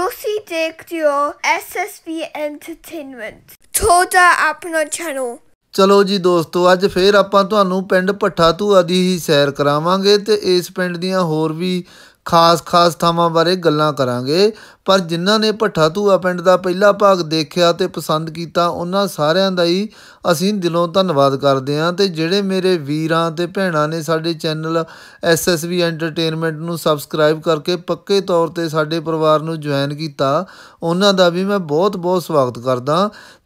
ਤੁਸੀਂ Dick Duo SSV entertainment ਤੁਹਾਡਾ ਆਪਣਾ ਚੈਨਲ ਚਲੋ ਜੀ ਦੋਸਤੋ ਅੱਜ ਫੇਰ ਆਪਾਂ ਤੁਹਾਨੂੰ ਪਿੰਡ ਪੱਠਾ ਧੂਆ ਦੀ ਹੀ ਸੈਰ ਕਰਾਵਾਂਗੇ ਤੇ ਇਸ ਪਿੰਡ ਦੀਆਂ ਹੋਰ ਵੀ ਖਾਸ-ਖਾਸ ਥਾਵਾਂ ਬਾਰੇ ਗੱਲਾਂ ਕਰਾਂਗੇ ਪਰ ਜਿਨ੍ਹਾਂ ਨੇ ਭੱਠਾ ਧੂਆ ਪਿੰਡ ਦਾ ਪਹਿਲਾ ਭਾਗ ਦੇਖਿਆ ਤੇ ਪਸੰਦ ਕੀਤਾ ਉਹਨਾਂ ਸਾਰਿਆਂ ਦਾ ਹੀ ਅਸੀਂ ਦਿਲੋਂ ਧੰਨਵਾਦ ਕਰਦੇ ਹਾਂ ਤੇ ਜਿਹੜੇ ਮੇਰੇ ਵੀਰਾਂ ਤੇ ਭੈਣਾਂ ਨੇ ਸਾਡੇ ਚੈਨਲ ਐਸਐਸਵੀ ਐਂਟਰਟੇਨਮੈਂਟ ਨੂੰ ਸਬਸਕ੍ਰਾਈਬ ਕਰਕੇ ਪੱਕੇ ਤੌਰ ਤੇ ਸਾਡੇ ਪਰਿਵਾਰ ਨੂੰ ਜੁਆਇਨ ਕੀਤਾ ਉਹਨਾਂ ਦਾ ਵੀ ਮੈਂ ਬਹੁਤ-ਬਹੁਤ ਸਵਾਗਤ ਕਰਦਾ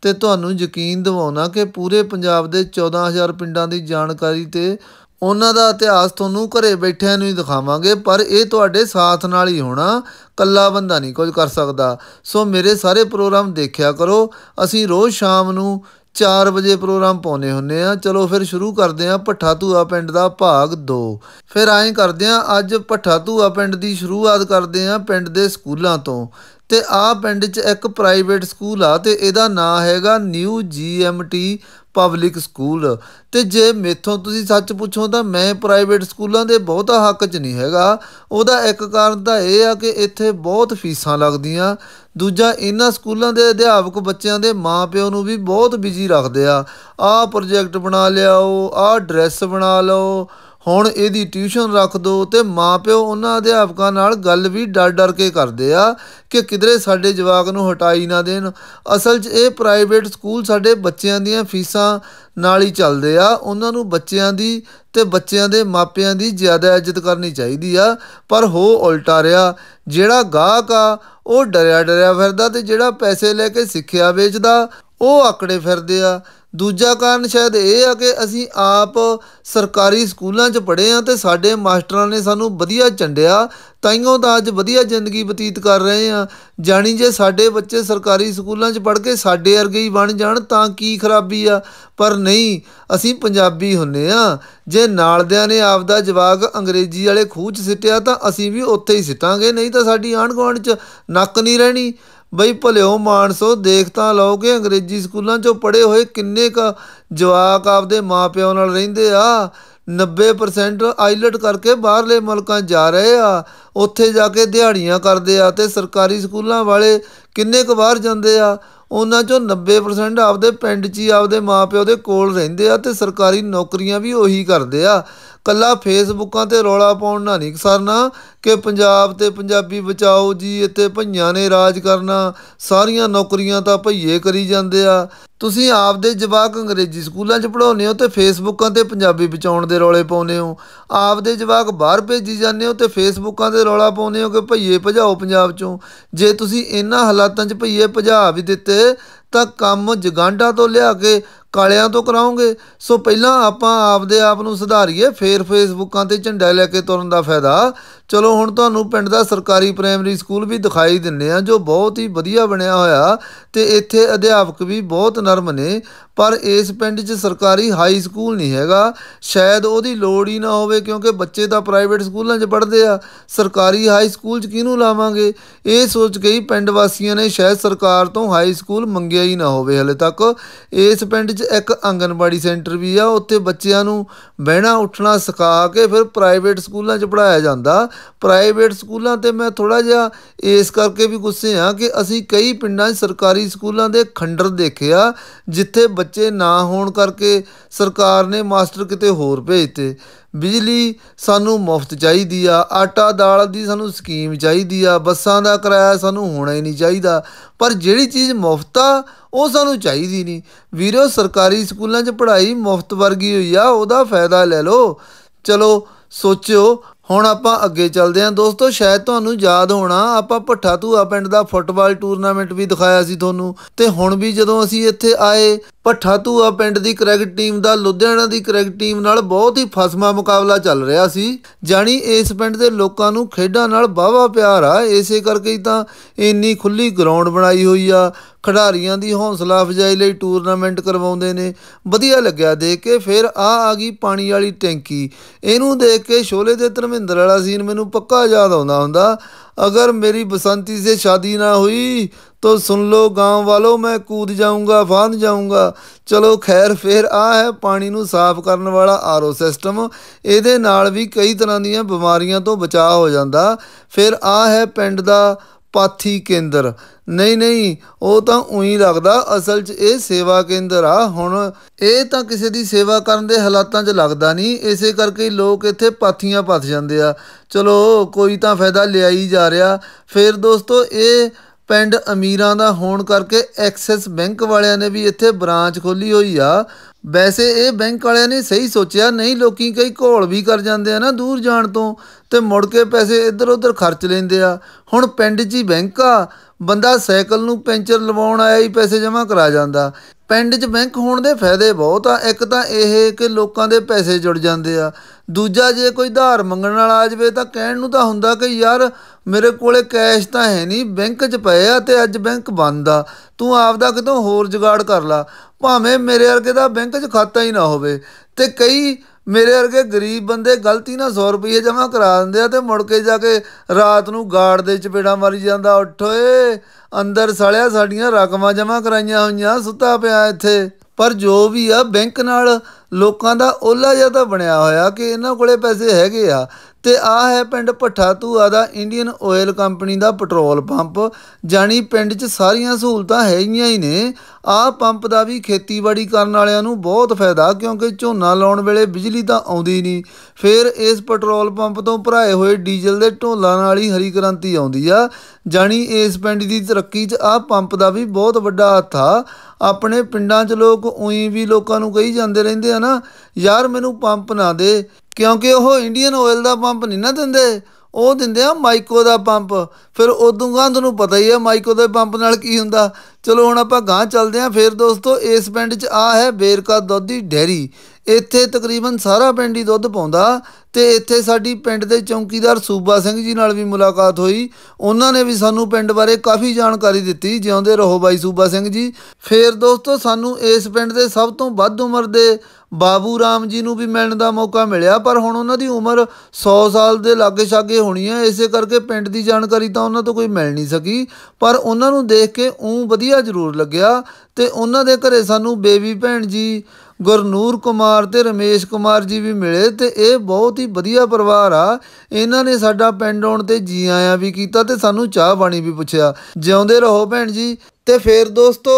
ਤੇ ਤੁਹਾਨੂੰ ਯਕੀਨ ਦਿਵਾਉਣਾ ਕਿ ਪੂਰੇ ਪੰਜਾਬ ਦੇ 14000 ਪਿੰਡਾਂ ਦੀ ਜਾਣਕਾਰੀ ਤੇ ਉਹਨਾਂ ਦਾ ਇਤਿਹਾਸ ਤੁਹਾਨੂੰ ਘਰੇ ਬੈਠਿਆਂ ਨੂੰ ਹੀ ਦਿਖਾਵਾਂਗੇ ਪਰ ਇਹ ਤੁਹਾਡੇ ਸਾਥ ਨਾਲ ਹੀ ਹੋਣਾ ਕੱਲਾ ਬੰਦਾ ਨਹੀਂ ਕੁਝ ਕਰ ਸਕਦਾ ਸੋ ਮੇਰੇ ਸਾਰੇ ਪ੍ਰੋਗਰਾਮ ਦੇਖਿਆ ਕਰੋ ਅਸੀਂ ਰੋਜ਼ ਸ਼ਾਮ ਨੂੰ 4 ਵਜੇ ਪ੍ਰੋਗਰਾਮ ਪਾਉਨੇ ਹੁੰਨੇ ਆ ਚਲੋ ਫਿਰ ਸ਼ੁਰੂ ਕਰਦੇ ਆ ਭੱਠਾ ਧੂਆ ਪਿੰਡ ਦਾ ਭਾਗ 2 ਫਿਰ ਐਂ ਕਰਦੇ ਆ ਅੱਜ ਭੱਠਾ ਧੂਆ ਪਿੰਡ ਦੀ ਸ਼ੁਰੂਆਤ ਕਰਦੇ ਆ ਪਿੰਡ ਦੇ ਸਕੂਲਾਂ ਤੋਂ ਤੇ ਆ ਪਿੰਡ 'ਚ ਇੱਕ ਪ੍ਰਾਈਵੇਟ ਸਕੂਲ ਆ ਤੇ ਇਹਦਾ ਨਾਂ ਹੈਗਾ ਨਿਊ ਜੀਐਮਟੀ ਪਬਲਿਕ ਸਕੂਲ ਤੇ ਜੇ ਮੇਥੋਂ ਤੁਸੀਂ ਸੱਚ ਪੁੱਛੋ ਤਾਂ ਮੈਂ ਪ੍ਰਾਈਵੇਟ ਸਕੂਲਾਂ ਦੇ ਬਹੁਤਾ ਹੱਕ 'ਚ ਨਹੀਂ ਹੈਗਾ ਉਹਦਾ ਇੱਕ ਕਾਰਨ ਤਾਂ ਇਹ ਆ ਕਿ ਇੱਥੇ ਬਹੁਤ ਫੀਸਾਂ ਲੱਗਦੀਆਂ ਦੂਜਾ ਇਹਨਾਂ ਸਕੂਲਾਂ ਦੇ ਅਧਿਆਪਕ ਬੱਚਿਆਂ ਦੇ ਮਾਪਿਓ ਨੂੰ ਵੀ ਬਹੁਤ ਬਿਜ਼ੀ ਰੱਖਦੇ ਆ ਆ ਪ੍ਰੋਜੈਕਟ ਬਣਾ ਲਿਆਓ ਆ ਡਰੈਸ ਬਣਾ ਲਓ ਹੁਣ ਇਹਦੀ ਟਿਊਸ਼ਨ ਰੱਖ ਦੋ ਤੇ ਮਾਪਿਓ ਉਹਨਾਂ ਅਧਿਆਪਕਾਂ ਨਾਲ ਗੱਲ ਵੀ ਡਰ ਡਰ ਕੇ ਕਰਦੇ ਆ ਕਿ ਕਿਧਰੇ ਸਾਡੇ ਜਵਾਕ ਨੂੰ ਹਟਾਈ ਨਾ ਦੇਣ ਅਸਲ 'ਚ ਇਹ ਪ੍ਰਾਈਵੇਟ ਸਕੂਲ ਸਾਡੇ ਬੱਚਿਆਂ ਦੀਆਂ ਫੀਸਾਂ ਨਾਲ ਹੀ ਚੱਲਦੇ ਆ ਉਹਨਾਂ ਨੂੰ ਬੱਚਿਆਂ ਦੀ ਤੇ ਬੱਚਿਆਂ ਦੇ ਮਾਪਿਆਂ ਦੀ ਜ਼ਿਆਦਾ ਇੱਜ਼ਤ ਕਰਨੀ ਚਾਹੀਦੀ ਆ ਪਰ ਹੋ ਉਲਟਾ ਰਿਹਾ ਜਿਹੜਾ ਗਾਹਕ ਆ ਉਹ ਡਰਿਆ ਡਰਿਆ ਫਿਰਦਾ ਤੇ ਜਿਹੜਾ ਪੈਸੇ ਲੈ ਕੇ ਸਿੱਖਿਆ ਵੇਚਦਾ ਉਹ ਆਕੜੇ ਫਿਰਦੇ ਆ ਦੂਜਾ ਕਾਰਨ ਸ਼ਾਇਦ ਇਹ ਆ ਕਿ ਅਸੀਂ ਆਪ ਸਰਕਾਰੀ ਸਕੂਲਾਂ 'ਚ ਪੜ੍ਹੇ ਆ ਤੇ ਸਾਡੇ ਮਾਸਟਰਾਂ ਨੇ ਸਾਨੂੰ ਵਧੀਆ ਚੰਡਿਆ ਤਾਈਓ ਦਾ ਅੱਜ ਵਧੀਆ ਜ਼ਿੰਦਗੀ ਬਤੀਤ ਕਰ ਰਹੇ ਆ ਜਾਣੀ ਜੇ ਸਾਡੇ ਬੱਚੇ ਸਰਕਾਰੀ ਸਕੂਲਾਂ 'ਚ ਪੜ ਕੇ ਸਾਡੇ ਵਰਗੇ ਹੀ ਬਣ ਜਾਣ ਤਾਂ ਕੀ ਖਰਾਬੀ ਆ ਪਰ ਨਹੀਂ ਅਸੀਂ ਪੰਜਾਬੀ ਹੁੰਨੇ ਆ ਜੇ ਨਾਲਦਿਆਂ ਨੇ ਆਪ ਦਾ ਜਵਾਕ ਅੰਗਰੇਜ਼ੀ ਵਾਲੇ ਖੂਚ ਸਿੱਟਿਆ ਤਾਂ ਅਸੀਂ ਵੀ ਉੱਥੇ ਹੀ ਸਿੱਟਾਂਗੇ ਨਹੀਂ ਤਾਂ ਸਾਡੀ ਆਣ ਗੁਆਂਢ 'ਚ ਨੱਕ ਨਹੀਂ ਰਹਿਣੀ ਬਈ ਭਲਿਓ ਮਾਨਸੋ ਦੇਖ ਤਾਂ ਲਓ ਕਿ ਅੰਗਰੇਜ਼ੀ ਸਕੂਲਾਂ 'ਚੋਂ ਪੜ੍ਹੇ ਹੋਏ ਕਿੰਨੇ ਕ ਜਵਾਕ ਆਪਦੇ ਮਾਪਿਆਂ ਨਾਲ ਰਹਿੰਦੇ ਆ 90% ਆਈਲਟ ਕਰਕੇ ਬਾਹਰਲੇ ਮੁਲਕਾਂ ਜਾ ਰਹੇ ਆ ਉੱਥੇ ਜਾ ਕੇ ਦਿਹਾੜੀਆਂ ਕਰਦੇ ਆ ਤੇ ਸਰਕਾਰੀ ਸਕੂਲਾਂ ਵਾਲੇ ਕਿੰਨੇ ਕ ਬਾਹਰ ਜਾਂਦੇ ਆ ਉਹਨਾਂ ਚੋਂ 90% ਆਪਦੇ ਪਿੰਡ 'ਚ ਹੀ ਆਪਦੇ ਮਾਪਿਓ ਦੇ ਕੋਲ ਰਹਿੰਦੇ ਆ ਤੇ ਸਰਕਾਰੀ ਨੌਕਰੀਆਂ ਵੀ ਉਹੀ ਕਰਦੇ ਆ ਕੱਲਾ ਫੇਸਬੁੱਕਾਂ ਤੇ ਰੌਲਾ ਪਾਉਣ ਨਾਲ ਨਹੀਂ ਸਰਨਾ ਕਿ ਪੰਜਾਬ ਤੇ ਪੰਜਾਬੀ ਬਚਾਓ ਜੀ ਇੱਥੇ ਭਈਆਂ ਨੇ ਰਾਜ ਕਰਨਾ ਸਾਰੀਆਂ ਨੌਕਰੀਆਂ ਤਾਂ ਭਈਏ ਕਰੀ ਜਾਂਦੇ ਆ ਤੁਸੀਂ ਆਪਦੇ ਜਵਾਕ ਅੰਗਰੇਜ਼ੀ ਸਕੂਲਾਂ 'ਚ ਪੜਾਉਨੇ ਹੋ ਤੇ ਫੇਸਬੁੱਕਾਂ ਤੇ ਪੰਜਾਬੀ ਬਚਾਉਣ ਦੇ ਰੌਲੇ ਪਾਉਨੇ ਹੋ ਆਪਦੇ ਜਵਾਕ ਬਾਹਰ ਭੇਜੀ ਜਾਂਦੇ ਹੋ ਤੇ ਫੇਸਬੁੱਕਾਂ ਤੇ ਰੌਲਾ ਪਾਉਨੇ ਹੋ ਕਿ ਭਈਏ ਭਜਾਓ ਪੰਜਾਬ 'ਚੋਂ ਜੇ ਤੁਸੀਂ ਇਹਨਾਂ ਹਾਲਾਤਾਂ 'ਚ ਭਈਏ ਭਜਾ ਵੀ ਦਿੱਤੇ ਤਾਂ ਕੰਮ ਜਗਾਂਡਾ ਤੋਂ ਲਿਆ ਕੇ ਕਾਲਿਆਂ ਤੋਂ ਕਰਾਉਂਗੇ ਸੋ ਪਹਿਲਾਂ ਆਪਾਂ ਆਪਦੇ ਆਪ ਨੂੰ ਸੁਧਾਰੀਏ ਫੇਰ ਫੇਸਬੁੱਕਾਂ ਤੇ ਝੰਡਾ ਲੈ ਕੇ ਤੁਰਨ ਦਾ ਫਾਇਦਾ ਚਲੋ ਹੁਣ ਤੁਹਾਨੂੰ ਪਿੰਡ ਦਾ ਸਰਕਾਰੀ ਪ੍ਰਾਇਮਰੀ ਸਕੂਲ ਵੀ ਦਿਖਾਈ ਦਿੰਨੇ ਆ ਜੋ ਬਹੁਤ ਹੀ ਵਧੀਆ ਬਣਿਆ ਹੋਇਆ ਤੇ ਇੱਥੇ ਅਧਿਆਪਕ ਵੀ ਬਹੁਤ ਨਰਮ ਨੇ ਪਰ ਇਸ ਪਿੰਡ 'ਚ ਸਰਕਾਰੀ ਹਾਈ ਸਕੂਲ ਨਹੀਂ ਹੈਗਾ ਸ਼ਾਇਦ ਉਹਦੀ ਲੋੜ ਹੀ ਨਾ ਹੋਵੇ ਕਿਉਂਕਿ ਬੱਚੇ ਤਾਂ ਪ੍ਰਾਈਵੇਟ ਸਕੂਲਾਂ 'ਚ ਪੜ੍ਹਦੇ ਆ ਸਰਕਾਰੀ ਹਾਈ ਸਕੂਲ 'ਚ ਕਿਹਨੂੰ ਲਾਵਾਂਗੇ ਇਹ ਸੋਚ ਕੇ ਹੀ ਪਿੰਡ ਵਾਸੀਆਂ ਨੇ ਸ਼ਾਇਦ ਸਰਕਾਰ ਤੋਂ ਹਾਈ ਸਕੂਲ ਮੰਗਿਆ ਹੀ ਨਾ ਹੋਵੇ ਹਲੇ ਤੱਕ ਇਸ ਪਿੰਡ 'ਚ ਇੱਕ ਆਂਗਨਵਾੜੀ ਸੈਂਟਰ ਵੀ ਆ ਉੱਥੇ ਬੱਚਿਆਂ ਨੂੰ ਬਹਿਣਾ ਉੱਠਣਾ ਸਿਖਾ ਕੇ ਫਿਰ ਪ੍ਰਾਈਵੇਟ ਸਕੂਲਾਂ 'ਚ ਪੜਾਇਆ ਜਾਂਦਾ ਪ੍ਰਾਈਵੇਟ ਸਕੂਲਾਂ ਤੇ ਮੈਂ ਥੋੜਾ ਜਿਹਾ ਇਸ ਕਰਕੇ ਵੀ ਗੁੱਸੇ ਆ ਕਿ ਅਸੀਂ ਕਈ ਪਿੰਡਾਂ 'ਚ ਸਰਕਾਰੀ ਸਕੂਲਾਂ ਦੇ ਖੰਡਰ ਦੇਖਿਆ ਜਿੱਥੇ ਬੱਚੇ ਨਾ ਹੋਣ ਕਰਕੇ ਸਰਕਾਰ ਨੇ ਮਾਸਟਰ ਕਿਤੇ ਹੋਰ ਭੇਜਤੇ ਬਿਜਲੀ ਸਾਨੂੰ ਮੁਫਤ ਚਾਹੀਦੀ ਆ ਆਟਾ ਦਾਲ ਦੀ ਸਾਨੂੰ ਸਕੀਮ ਚਾਹੀਦੀ ਆ ਬੱਸਾਂ ਦਾ ਕਿਰਾਇਆ ਸਾਨੂੰ ਹੋਣਾ ਹੀ ਨਹੀਂ ਚਾਹੀਦਾ ਪਰ ਜਿਹੜੀ ਚੀਜ਼ ਮੁਫਤ ਆ ਉਹ ਸਾਨੂੰ ਚਾਹੀਦੀ ਨਹੀਂ ਵੀਰੋ ਸਰ ਸਰਕਾਰੀ ਸਕੂਲਾਂ 'ਚ ਪੜ੍ਹਾਈ ਮੁਫਤ ਵਰਗੀ ਹੋਈ ਆ ਉਹਦਾ ਫਾਇਦਾ ਲੈ ਲਓ ਚਲੋ ਸੋਚਿਓ ਹੁਣ ਆਪਾਂ ਅੱਗੇ ਚੱਲਦੇ ਹਾਂ ਦੋਸਤੋ ਸ਼ਾਇਦ ਤੁਹਾਨੂੰ ਯਾਦ ਹੋਣਾ ਆਪਾਂ ਭੱਠਾ ਧੂਆ ਪਿੰਡ ਦਾ ਫੁੱਟਬਾਲ ਟੂਰਨਾਮੈਂਟ ਵੀ ਦਿਖਾਇਆ ਸੀ ਤੁਹਾਨੂੰ ਤੇ ਹੁਣ ਵੀ ਜਦੋਂ ਅਸੀਂ ਇੱਥੇ ਆਏ ਭੱਠਾ ਧੂਆ ਪਿੰਡ ਦੀ ਕ੍ਰਿਕਟ ਟੀਮ ਦਾ ਲੁਧਿਆਣਾ ਦੀ ਕ੍ਰਿਕਟ ਟੀਮ ਨਾਲ ਬਹੁਤ ਹੀ ਫਸਮਾ ਮੁਕਾਬਲਾ ਚੱਲ ਰਿਹਾ ਸੀ ਜਾਨੀ ਇਸ ਪਿੰਡ ਦੇ ਲੋਕਾਂ ਨੂੰ ਖੇਡਾਂ ਨਾਲ ਬਾਵਾ ਪਿਆਰ ਆ ਇਸੇ ਕਰਕੇ ਤਾਂ ਇੰਨੀ ਖੁੱਲੀ ਗਰਾਊਂਡ ਬਣਾਈ ਹੋਈ ਆ ਖਿਡਾਰੀਆਂ ਦੀ ਹੌਸਲਾ ਅਫਜ਼ਾਈ ਲਈ ਟੂਰਨਾਮੈਂਟ ਕਰਵਾਉਂਦੇ ਨੇ ਵਧੀਆ ਲੱਗਿਆ ਦੇਖ ਕੇ ਫਿਰ ਆ ਆ ਗਈ ਪਾਣੀ ਵਾਲੀ ਟੈਂਕੀ ਇਹਨੂੰ ਦੇਖ ਕੇ ਸ਼ੋਲੇ ਦੇ ਧਰਮਿੰਦਰ ਵਾਲਾ ਸੀਨ ਮੈਨੂੰ ਪੱਕਾ ਯਾਦ ਆਉਂਦਾ ਹੁੰਦਾ ਅਗਰ ਮੇਰੀ ਬਸੰਤੀ ਸੇ ਸ਼ਾਦੀ ਨਾ ਹੋਈ ਤੋ ਸੁਣ ਲੋ ਗਾਂਵ ਵਾਲੋ ਮੈਂ ਕੂਦ ਜਾਊਂਗਾ ਫਾਂਦ ਜਾਊਂਗਾ ਚਲੋ ਖੈਰ ਫੇਰ ਆ ਹੈ ਪਾਣੀ ਨੂੰ ਸਾਫ਼ ਕਰਨ ਵਾਲਾ ਆਰਓ ਸਿਸਟਮ ਇਹਦੇ ਨਾਲ ਵੀ ਕਈ ਤਰ੍ਹਾਂ ਦੀਆਂ ਬਿਮਾਰੀਆਂ ਤੋਂ ਬਚਾਅ ਹੋ ਜਾਂਦਾ ਫਿਰ ਆ ਹੈ ਪਿੰਡ ਦਾ ਪਾਥੀ ਕੇਂਦਰ ਨਹੀਂ ਨਹੀਂ ਉਹ ਤਾਂ ਉਹੀ ਲੱਗਦਾ ਅਸਲ 'ਚ ਇਹ ਸੇਵਾ ਕੇਂਦਰ ਆ ਹੁਣ ਇਹ ਤਾਂ ਕਿਸੇ ਦੀ ਸੇਵਾ ਕਰਨ ਦੇ ਹਾਲਾਤਾਂ 'ਚ ਲੱਗਦਾ ਨਹੀਂ ਇਸੇ ਕਰਕੇ ਲੋਕ ਇੱਥੇ ਪਾਥੀਆਂ ਪੱਥ ਜਾਂਦੇ ਆ ਚਲੋ ਕੋਈ ਤਾਂ ਫਾਇਦਾ ਲਿਆਈ ਜਾ ਰਿਹਾ ਫਿਰ ਦੋਸਤੋ ਇਹ ਪਿੰਡ ਅਮੀਰਾਂ ਦਾ ਹੋਣ ਕਰਕੇ ਐਕਸਿਸ ਬੈਂਕ ਵਾਲਿਆਂ ਨੇ ਵੀ ਇੱਥੇ ਬ੍ਰਾਂਚ ਖੋਲੀ ਹੋਈ ਆ ਵੈਸੇ ਇਹ ਬੈਂਕ ਵਾਲਿਆਂ ਨੇ ਸਹੀ ਸੋਚਿਆ ਨਹੀਂ ਲੋਕੀ ਕਈ ਘੋਲ ਵੀ ਕਰ ਜਾਂਦੇ ਆ ਨਾ ਦੂਰ ਜਾਣ ਤੋਂ ਤੇ ਮੁੜ ਕੇ ਪੈਸੇ ਇੱਧਰ ਉੱਧਰ ਖਰਚ ਲੈਂਦੇ ਆ ਹੁਣ ਪਿੰਡ 'ਚ ਹੀ ਬੈਂਕ ਆ ਬੰਦਾ ਸਾਈਕਲ ਨੂੰ ਪੈਂਚਰ ਲਵਾਉਣ ਆਇਆ ਹੀ ਪੈਸੇ ਜਮ੍ਹਾਂ ਕਰਾ ਜਾਂਦਾ ਪਿੰਡ 'ਚ ਬੈਂਕ ਹੋਣ ਦੇ ਫਾਇਦੇ ਬਹੁਤ ਆ ਇੱਕ ਤਾਂ ਇਹ ਕਿ ਲੋਕਾਂ ਦੇ ਪੈਸੇ ਜੁੜ ਜਾਂਦੇ ਆ ਦੂਜਾ ਜੇ ਕੋਈ ਧਾਰ ਮੰਗਣ ਵਾਲਾ ਆ ਜਵੇ ਤਾਂ ਕਹਿਣ ਨੂੰ ਤਾਂ ਹੁੰਦਾ ਕਿ ਯਾਰ ਮੇਰੇ ਕੋਲੇ ਕੈਸ਼ ਤਾਂ ਹੈ ਨਹੀਂ ਬੈਂਕ 'ਚ ਪਏ ਆ ਤੇ ਅੱਜ ਬੈਂਕ ਬੰਦ ਆ ਤੂੰ ਆਪਦਾ ਕਿਤੋਂ ਹੋਰ ਜੁਗਾੜ ਕਰ ਲਾ ਭਾਵੇਂ ਮੇਰੇ ਵਰਗੇ ਦਾ ਬੈਂਕ 'ਚ ਖਾਤਾ ਹੀ ਨਾ ਹੋਵੇ ਤੇ ਕਈ ਮੇਰੇ ਵਰਗੇ ਗਰੀਬ ਬੰਦੇ ਗਲਤੀ ਨਾਲ 100 ਰੁਪਏ ਜਮ੍ਹਾਂ ਕਰਾ ਦਿੰਦੇ ਆ ਤੇ ਮੁੜ ਕੇ ਜਾ ਕੇ ਰਾਤ ਨੂੰ ਗਾੜ ਦੇ ਚਪੇੜਾ ਮਾਰੀ ਜਾਂਦਾ ਉੱਠ ਓਏ ਅੰਦਰ ਸਾਲਿਆ ਸਾਡੀਆਂ ਰਕਮਾਂ ਜਮ੍ਹਾਂ ਕਰਾਈਆਂ ਹੋਈਆਂ ਸੁੱਤਾ ਪਿਆ ਇੱਥੇ ਪਰ ਜੋ ਵੀ ਆ ਬੈਂਕ ਨਾਲ ਲੋਕਾਂ ਦਾ ਓਲਾ ਜਿਹਾ ਤਾਂ ਬਣਿਆ ਹੋਇਆ ਕਿ ਇਹਨਾਂ ਕੋਲੇ ਪੈਸੇ ਹੈਗੇ ਆ ਤੇ ਆ ਹੈ ਪਿੰਡ ਪੱਠਾ ਤੂਆ ਦਾ ਇੰਡੀਅਨ ਆਇਲ ਕੰਪਨੀ ਦਾ ਪੈਟਰੋਲ ਪੰਪ ਜਾਨੀ ਪਿੰਡ 'ਚ ਸਾਰੀਆਂ ਸਹੂਲਤਾਂ ਹੈਗੀਆਂ ਹੀ ਨੇ ਆ ਪੰਪ ਦਾ ਵੀ ਖੇਤੀਬਾੜੀ ਕਰਨ ਵਾਲਿਆਂ ਨੂੰ ਬਹੁਤ ਫਾਇਦਾ ਕਿਉਂਕਿ ਝੋਨਾ ਲਾਉਣ ਵੇਲੇ ਬਿਜਲੀ ਤਾਂ ਆਉਂਦੀ ਨਹੀਂ ਫਿਰ ਇਸ ਪੈਟਰੋਲ ਪੰਪ ਤੋਂ ਭਰਾਏ ਹੋਏ ਡੀਜ਼ਲ ਦੇ ਢੋਲਾਂ ਨਾਲ ਹੀ ਹਰੀ ਕ੍ਰਾਂਤੀ ਆਉਂਦੀ ਆ ਜਾਨੀ ਇਸ ਪਿੰਡ ਦੀ ਤਰੱਕੀ 'ਚ ਆ ਪੰਪ ਦਾ ਵੀ ਬਹੁਤ ਵੱਡਾ ਹੱਥ ਆ ਆਪਣੇ ਪਿੰਡਾਂ 'ਚ ਲੋਕ ਉਹੀ ਵੀ ਲੋਕਾਂ ਨੂੰ ਕਹੀ ਜਾਂਦੇ ਰਹਿੰਦੇ ਆ ਨਾ ਯਾਰ ਮੈਨੂੰ ਪੰਪ ਨਾ ਦੇ ਕਿਉਂਕਿ ਉਹ ਇੰਡੀਅਨ ਆਇਲ ਦਾ ਪੰਪ ਨਹੀਂ ਨਾ ਦਿੰਦੇ ਉਹ ਦਿੰਦੇ ਆ ਮਾਈਕੋ ਦਾ ਪੰਪ ਫਿਰ ਉਦੋਂ ਗਾਂਦ ਨੂੰ ਪਤਾ ਹੀ ਆ ਮਾਈਕੋ ਦੇ ਪੰਪ ਨਾਲ ਕੀ ਹੁੰਦਾ ਚਲੋ ਹੁਣ ਆਪਾਂ ਗਾਂ ਚੱਲਦੇ ਆਂ ਫੇਰ ਦੋਸਤੋ ਇਸ ਪਿੰਡ 'ਚ ਆ ਹੈ ਬੇਰਕਾ ਦੁੱਧ ਦੀ ਡੈਰੀ ਇੱਥੇ ਤਕਰੀਬਨ ਸਾਰਾ ਪਿੰਡ ਹੀ ਦੁੱਧ ਪਾਉਂਦਾ ਤੇ ਇੱਥੇ ਸਾਡੀ ਪਿੰਡ ਦੇ ਚੌਕੀਦਾਰ ਸੂਬਾ ਸਿੰਘ ਜੀ ਨਾਲ ਵੀ ਮੁਲਾਕਾਤ ਹੋਈ ਉਹਨਾਂ ਨੇ ਵੀ ਸਾਨੂੰ ਪਿੰਡ ਬਾਰੇ ਕਾਫੀ ਜਾਣਕਾਰੀ ਦਿੱਤੀ ਜਿਉਂਦੇ ਰਹੋ ਬਾਈ ਸੂਬਾ ਸਿੰਘ ਜੀ ਫੇਰ ਦੋਸਤੋ ਸਾਨੂੰ ਇਸ ਪਿੰਡ ਦੇ ਸਭ ਤੋਂ ਵੱਧ ਉਮਰ ਦੇ ਬਾਬੂ ਰਾਮ ਜੀ ਨੂੰ ਵੀ ਮਿਲਣ ਦਾ ਮੌਕਾ ਮਿਲਿਆ ਪਰ ਹੁਣ ਉਹਨਾਂ ਦੀ ਉਮਰ 100 ਸਾਲ ਦੇ ਲਾਗੇ ਛਾਗੇ ਹੋਣੀ ਹੈ ਇਸੇ ਕਰਕੇ ਪਿੰਡ ਦੀ ਜਾਣਕਾਰੀ ਤਾਂ ਉਹਨਾਂ ਤੋਂ ਕੋਈ ਮਿਲ ਨਹੀਂ ਸਕੀ ਪਰ ਉਹਨਾਂ ਨੂੰ ਦੇਖ ਕੇ ਉਂ ਵਧੀਆ ਵਧੀਆ ਜ਼ਰੂਰ ਲੱਗਿਆ ਤੇ ਉਹਨਾਂ ਦੇ ਘਰੇ ਸਾਨੂੰ ਬੇਬੀ ਭੈਣ ਜੀ ਗੁਰਨੂਰ ਕੁਮਾਰ ਤੇ ਰਮੇਸ਼ ਕੁਮਾਰ ਜੀ ਵੀ ਮਿਲੇ ਤੇ ਇਹ ਬਹੁਤ ਹੀ ਵਧੀਆ ਪਰਿਵਾਰ ਆ ਇਹਨਾਂ ਨੇ ਸਾਡਾ ਪਿੰਡ ਆਉਣ ਤੇ ਜੀ ਆਇਆਂ ਵੀ ਕੀਤਾ ਤੇ ਸਾਨੂੰ ਚਾਹ ਪਾਣੀ ਵੀ ਪੁੱਛਿਆ ਜਿਉਂਦੇ ਰਹੋ ਭੈਣ ਜੀ ਤੇ ਫੇਰ ਦੋਸਤੋ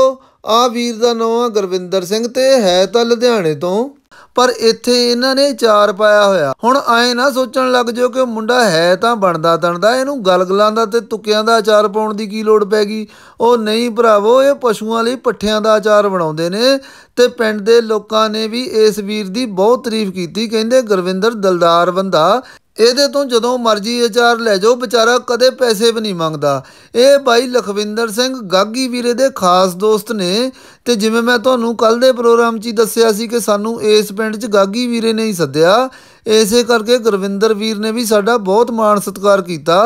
ਆ ਵੀਰ ਦਾ ਨਾਮ ਆ ਗੁਰਵਿੰਦਰ ਸਿੰਘ ਤੇ ਹੈ ਤਾਂ ਲੁਧਿਆਣੇ ਤੋਂ ਪਰ ਇੱਥੇ ਇਹਨਾਂ ਨੇ ਚਾਰ ਪਾਇਆ ਹੋਇਆ ਹੁਣ ਐ ਨਾ ਸੋਚਣ ਲੱਗ ਜਿਓ ਕਿ ਮੁੰਡਾ ਹੈ ਤਾਂ ਬਣਦਾ ਤਣਦਾ ਇਹਨੂੰ ਗਲਗਲਾਂ ਦਾ ਤੇ ਤੁਕਿਆਂ ਦਾ ਆਚਾਰ ਪਾਉਣ ਦੀ ਕੀ ਲੋੜ ਪੈ ਗਈ ਉਹ ਨਹੀਂ ਭਰਾਵੋ ਇਹ ਪਸ਼ੂਆਂ ਲਈ ਪੱਠਿਆਂ ਦਾ ਆਚਾਰ ਬਣਾਉਂਦੇ ਨੇ ਤੇ ਪਿੰਡ ਦੇ ਲੋਕਾਂ ਨੇ ਵੀ ਇਸ ਵੀਰ ਦੀ ਬਹੁਤ ਤਾਰੀਫ ਕੀਤੀ ਕਹਿੰਦੇ ਗੁਰਵਿੰਦਰ ਦਲਦਾਰ ਬੰਦਾ ਇਹਦੇ ਤੋਂ ਜਦੋਂ ਮਰਜ਼ੀ ਅਚਾਰ ਲੈ ਜਾਓ ਵਿਚਾਰਾ ਕਦੇ ਪੈਸੇ ਵੀ ਨਹੀਂ ਮੰਗਦਾ ਇਹ ਬਾਈ ਲਖਵਿੰਦਰ ਸਿੰਘ ਗਾਗੀ ਵੀਰੇ ਦੇ ਖਾਸ ਦੋਸਤ ਨੇ ਤੇ ਜਿਵੇਂ ਮੈਂ ਤੁਹਾਨੂੰ ਕੱਲ ਦੇ ਪ੍ਰੋਗਰਾਮ 'ਚ ਦੱਸਿਆ ਸੀ ਕਿ ਸਾਨੂੰ ਇਸ ਪਿੰਡ 'ਚ ਗਾਗੀ ਵੀਰੇ ਨੇ ਹੀ ਸੱਦਿਆ ਇਸੇ ਕਰਕੇ ਗੁਰਵਿੰਦਰ ਵੀਰ ਨੇ ਵੀ ਸਾਡਾ ਬਹੁਤ ਮਾਣ ਸਤਿਕਾਰ ਕੀਤਾ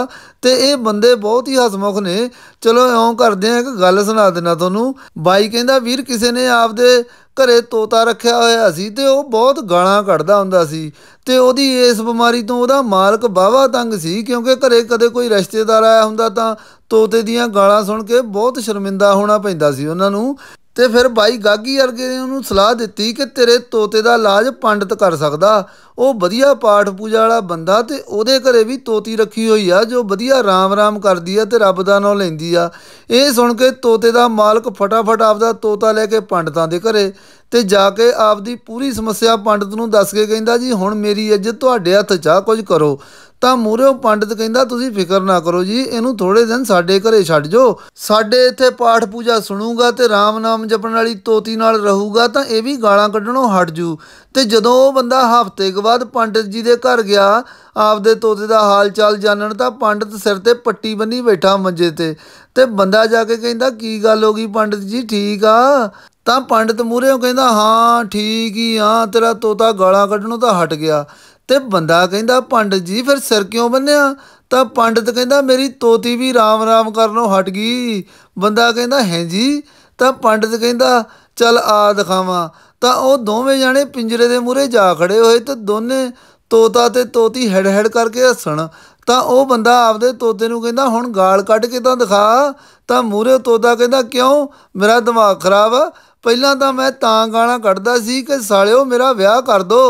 ਤੇ ਇਹ ਬੰਦੇ ਬਹੁਤ ਹੀ ਹਸਮੁਖ ਨੇ ਚਲੋ ਐਂ ਕਰਦੇ ਆ ਇੱਕ ਗੱਲ ਸੁਣਾ ਦੇਣਾ ਤੁਹਾਨੂੰ ਬਾਈ ਕਹਿੰਦਾ ਵੀਰ ਕਿਸੇ ਨੇ ਆਪਦੇ ਘਰੇ ਤੋਤਾ ਰੱਖਿਆ ਹੋਇਆ ਸੀ ਤੇ ਉਹ ਬਹੁਤ ਗਾਣਾ ਕੱਢਦਾ ਹੁੰਦਾ ਸੀ ਤੇ ਉਹਦੀ ਇਸ ਬਿਮਾਰੀ ਤੋਂ ਉਹਦਾ ਮਾਲਕ ਬਾਵਾ ਤੰਗ ਸੀ ਕਿਉਂਕਿ ਘਰੇ ਕਦੇ ਕੋਈ ਰਿਸ਼ਤੇਦਾਰ ਆਇਆ ਹੁੰਦਾ ਤਾਂ ਤੋਤੇ ਦੀਆਂ ਗਾਲਾਂ ਸੁਣ ਕੇ ਬਹੁਤ ਸ਼ਰਮਿੰਦਾ ਹੋਣਾ ਪੈਂਦਾ ਸੀ ਉਹਨਾਂ ਨੂੰ ਤੇ ਫਿਰ ਬਾਈ ਗਾਗੀ ਵਰਗੇ ਨੇ ਉਹਨੂੰ ਸਲਾਹ ਦਿੱਤੀ ਕਿ ਤੇਰੇ ਤੋਤੇ ਦਾ ਇਲਾਜ ਪੰਡਤ ਕਰ ਸਕਦਾ ਉਹ ਵਧੀਆ ਪਾਠ ਪੂਜਾ ਵਾਲਾ ਬੰਦਾ ਤੇ ਉਹਦੇ ਘਰੇ ਵੀ ਤੋਤੀ ਰੱਖੀ ਹੋਈ ਆ ਜੋ ਵਧੀਆ ਰਾਮ-ਰਾਮ ਕਰਦੀ ਆ ਤੇ ਰੱਬ ਦਾ ਨਾਮ ਲੈਂਦੀ ਆ ਇਹ ਸੁਣ ਕੇ ਤੋਤੇ ਦਾ ਮਾਲਕ ਫਟਾਫਟ ਆਪਦਾ ਤੋਤਾ ਲੈ ਕੇ ਪੰਡਤਾਂ ਦੇ ਘਰੇ ਤੇ ਜਾ ਕੇ ਆਪਦੀ ਪੂਰੀ ਸਮੱਸਿਆ ਪੰਡਤ ਨੂੰ ਦੱਸ ਕੇ ਕਹਿੰਦਾ ਜੀ ਹੁਣ ਮੇਰੀ ਇੱਜ਼ਤ ਤੁਹਾਡੇ ਹੱਥ 'ਚ ਆ ਕੁਝ ਕਰੋ ਤਾਂ ਮੂਰੇ ਪੰਡਤ ਕਹਿੰਦਾ ਤੁਸੀਂ ਫਿਕਰ ਨਾ ਕਰੋ ਜੀ ਇਹਨੂੰ ਥੋੜੇ ਦਿਨ ਸਾਡੇ ਘਰੇ ਛੱਡ ਜੋ ਸਾਡੇ ਇੱਥੇ ਪਾਠ ਪੂਜਾ ਸੁਣੂਗਾ ਤੇ RAM ਨਾਮ ਜਪਣ ਵਾਲੀ ਤੋਤੀ ਨਾਲ ਰਹੂਗਾ ਤਾਂ ਇਹ ਵੀ ਗਾਲਾਂ ਕੱਢਣੋਂ ਹਟ ਜੂ ਤੇ ਜਦੋਂ ਉਹ ਬੰਦਾ ਹਫ਼ਤੇ ਕੁ ਬਾਅਦ ਪੰਡਤ ਜੀ ਦੇ ਘਰ ਗਿਆ ਆਪਦੇ ਤੋਤੇ ਦਾ ਹਾਲ ਚਾਲ ਜਾਣਨ ਤਾਂ ਪੰਡਤ ਸਿਰ ਤੇ ਪੱਟੀ ਬੰਨੀ ਬੈਠਾ ਮੰਜੇ ਤੇ ਤੇ ਬੰਦਾ ਜਾ ਕੇ ਕਹਿੰਦਾ ਕੀ ਗੱਲ ਹੋ ਗਈ ਪੰਡਤ ਜੀ ਠੀਕ ਆ ਤਾਂ ਪੰਡਤ ਮੂਰੇ ਉਹ ਕਹਿੰਦਾ ਹਾਂ ਠੀਕ ਹੀ ਆ ਤੇਰਾ ਤੋਤਾ ਗਾਲਾਂ ਕੱਢਣੋਂ ਤਾਂ ਹਟ ਗਿਆ ਤੇ ਬੰਦਾ ਕਹਿੰਦਾ ਪੰਡਤ ਜੀ ਫਿਰ ਸਿਰ ਕਿਉਂ ਬੰਨਿਆ ਤਾਂ ਪੰਡਤ ਕਹਿੰਦਾ ਮੇਰੀ ਤੋਤੀ ਵੀ ਰਾਮ ਰਾਮ ਕਰਨੋਂ ਹਟ ਗਈ ਬੰਦਾ ਕਹਿੰਦਾ ਹੈ ਜੀ ਤਾਂ ਪੰਡਤ ਕਹਿੰਦਾ ਚੱਲ ਆ ਦਿਖਾਵਾਂ ਤਾਂ ਉਹ ਦੋਵੇਂ ਜਾਣੇ ਪਿੰਜਰੇ ਦੇ ਮੂਹਰੇ ਜਾ ਖੜੇ ਹੋਏ ਤੇ ਦੋਨੇ ਤੋਤਾ ਤੇ ਤੋਤੀ ਹੈੜ ਹੈੜ ਕਰਕੇ ਹੱਸਣ ਤਾਂ ਉਹ ਬੰਦਾ ਆਪਦੇ ਤੋਤੇ ਨੂੰ ਕਹਿੰਦਾ ਹੁਣ ਗਾਲ ਕੱਢ ਕੇ ਤਾਂ ਦਿਖਾ ਤਾਂ ਮੂਹਰੇ ਤੋਤਾ ਕਹਿੰਦਾ ਕਿਉਂ ਮੇਰਾ ਦਿਮਾਗ ਖਰਾਬ ਆ ਪਹਿਲਾਂ ਤਾਂ ਮੈਂ ਤਾਂ ਗਾਲਾਂ ਕੱਢਦਾ ਸੀ ਕਿ ਸਾਲਿਓ ਮੇਰਾ ਵਿਆਹ ਕਰ ਦੋ